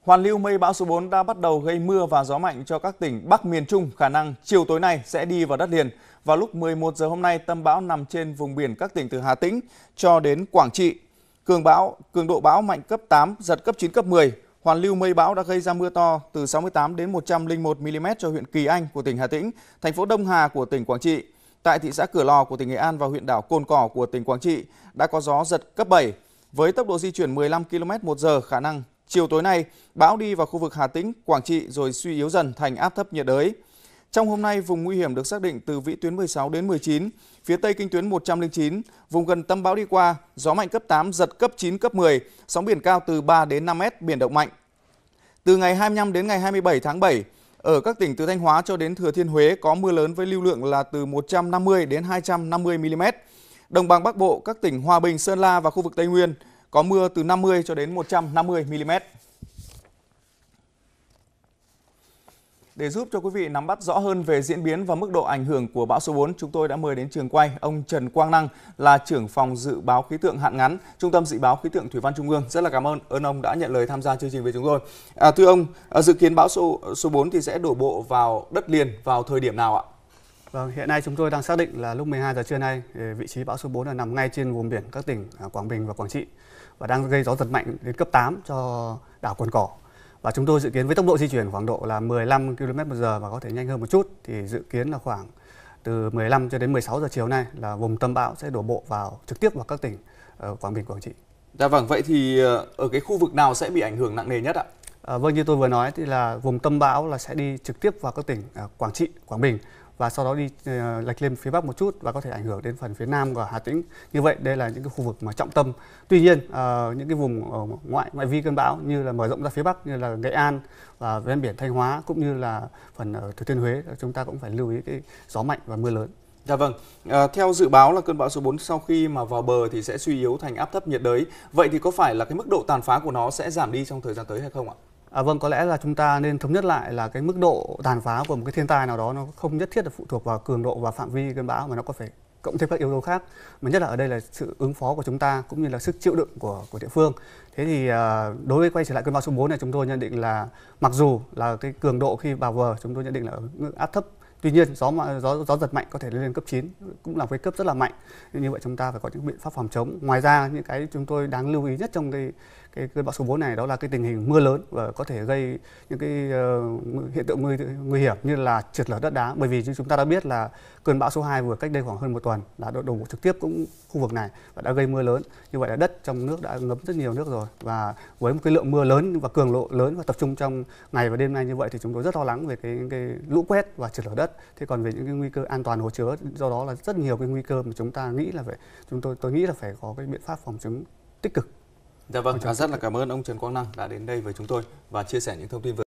Hoàn lưu mây bão số 4 đã bắt đầu gây mưa và gió mạnh cho các tỉnh Bắc miền Trung, khả năng chiều tối nay sẽ đi vào đất liền. Vào lúc 11 giờ hôm nay, tâm bão nằm trên vùng biển các tỉnh từ Hà Tĩnh cho đến Quảng Trị. Cường bão, cường độ bão mạnh cấp 8, giật cấp 9 cấp 10. Hoàn lưu mây bão đã gây ra mưa to từ 68 đến 101 mm cho huyện Kỳ Anh của tỉnh Hà Tĩnh, thành phố Đông Hà của tỉnh Quảng Trị. Tại thị xã Cửa Lò của tỉnh Nghệ An và huyện đảo Cồn Cỏ của tỉnh Quảng Trị đã có gió giật cấp 7. Với tốc độ di chuyển 15 km/h, khả năng chiều tối nay, bão đi vào khu vực Hà Tĩnh, Quảng Trị rồi suy yếu dần thành áp thấp nhiệt đới. Trong hôm nay, vùng nguy hiểm được xác định từ vĩ tuyến 16 đến 19, phía tây kinh tuyến 109, vùng gần tâm bão đi qua, gió mạnh cấp 8, giật cấp 9, cấp 10, sóng biển cao từ 3 đến 5 mét, biển động mạnh. Từ ngày 25 đến ngày 27 tháng 7, ở các tỉnh từ Thanh Hóa cho đến Thừa Thiên Huế có mưa lớn với lưu lượng là từ 150 đến 250 mm. Đồng bằng Bắc Bộ, các tỉnh Hòa Bình, Sơn La và khu vực Tây Nguyên – có mưa từ 50 cho đến 150 mm. Để giúp cho quý vị nắm bắt rõ hơn về diễn biến và mức độ ảnh hưởng của bão số 4, chúng tôi đã mời đến trường quay ông Trần Quang Năng là trưởng phòng dự báo khí tượng hạn ngắn, Trung tâm dự báo khí tượng thủy văn Trung ương. Rất là cảm ơn ơn ông đã nhận lời tham gia chương trình với chúng tôi. À, thưa ông, à, dự kiến bão số số 4 thì sẽ đổ bộ vào đất liền vào thời điểm nào ạ? Vâng, hiện nay chúng tôi đang xác định là lúc 12 giờ trưa nay vị trí bão số 4 là nằm ngay trên vùng biển các tỉnh à, Quảng Bình và Quảng Trị và đang gây gió giật mạnh đến cấp 8 cho đảo Cồn Cỏ. Và chúng tôi dự kiến với tốc độ di chuyển khoảng độ là 15 km/h và có thể nhanh hơn một chút thì dự kiến là khoảng từ 15 cho đến 16 giờ chiều nay là vùng tâm bão sẽ đổ bộ vào trực tiếp vào các tỉnh ờ, Quảng Bình, Quảng Trị. Dạ vâng, vậy thì ờ, ở cái khu vực nào sẽ bị ảnh hưởng nặng nề nhất ạ? À, vâng như tôi vừa nói thì là vùng tâm bão là sẽ đi trực tiếp vào các tỉnh à, Quảng Trị, Quảng Bình và sau đó đi ờ, lệch lên phía bắc một chút và có thể ảnh hưởng đến phần phía nam của Hà Tĩnh. Như vậy đây là những cái khu vực mà trọng tâm. Tuy nhiên ờ, những cái vùng ngoại ngoại vi cơn bão như là mở rộng ra phía bắc như là Nghệ An và ven biển Thanh Hóa cũng như là phần ở Thừa Thiên Huế chúng ta cũng phải lưu ý cái gió mạnh và mưa lớn. Dạ vâng, à, theo dự báo là cơn bão số 4 sau khi mà vào bờ thì sẽ suy yếu thành áp thấp nhiệt đới. Vậy thì có phải là cái mức độ tàn phá của nó sẽ giảm đi trong thời gian tới hay không ạ? À, vâng, có lẽ là chúng ta nên thống nhất lại là cái mức độ tàn phá của một cái thiên tai nào đó nó không nhất thiết là phụ thuộc vào cường độ và phạm vi cơn bão mà nó có phải cộng thêm các yếu tố khác mà nhất là ở đây là sự ứng phó của chúng ta cũng như là sức chịu đựng của của địa phương thế thì à, đối với quay trở lại cơn bão số 4 này chúng tôi nhận định là mặc dù là cái cường độ khi vào bờ chúng tôi nhận định là ở áp thấp tuy nhiên gió gió gió giật mạnh có thể lên cấp 9 cũng là cái cấp rất là mạnh như vậy chúng ta phải có những biện pháp phòng chống ngoài ra những cái chúng tôi đáng lưu ý nhất trong cái cái cơn bão số 4 này đó là cái tình hình mưa lớn và có thể gây những cái uh, hiện tượng nguy nguy hiểm như là trượt lở đất đá bởi vì chúng ta đã biết là cơn bão số 2 vừa cách đây khoảng hơn một tuần đã đổ, đổ bộ trực tiếp cũng khu vực này và đã gây mưa lớn như vậy là đất trong nước đã ngấm rất nhiều nước rồi và với một cái lượng mưa lớn và cường độ lớn và tập trung trong ngày và đêm nay như vậy thì chúng tôi rất lo lắng về cái, cái lũ quét và trượt lở đất thế còn về những cái nguy cơ an toàn hồ chứa do đó là rất nhiều cái nguy cơ mà chúng ta nghĩ là phải chúng tôi tôi nghĩ là phải có cái biện pháp phòng chống tích cực dạ vâng, vâng à, rất là cảm ơn ông trần quang năng đã đến đây với chúng tôi và chia sẻ những thông tin vừa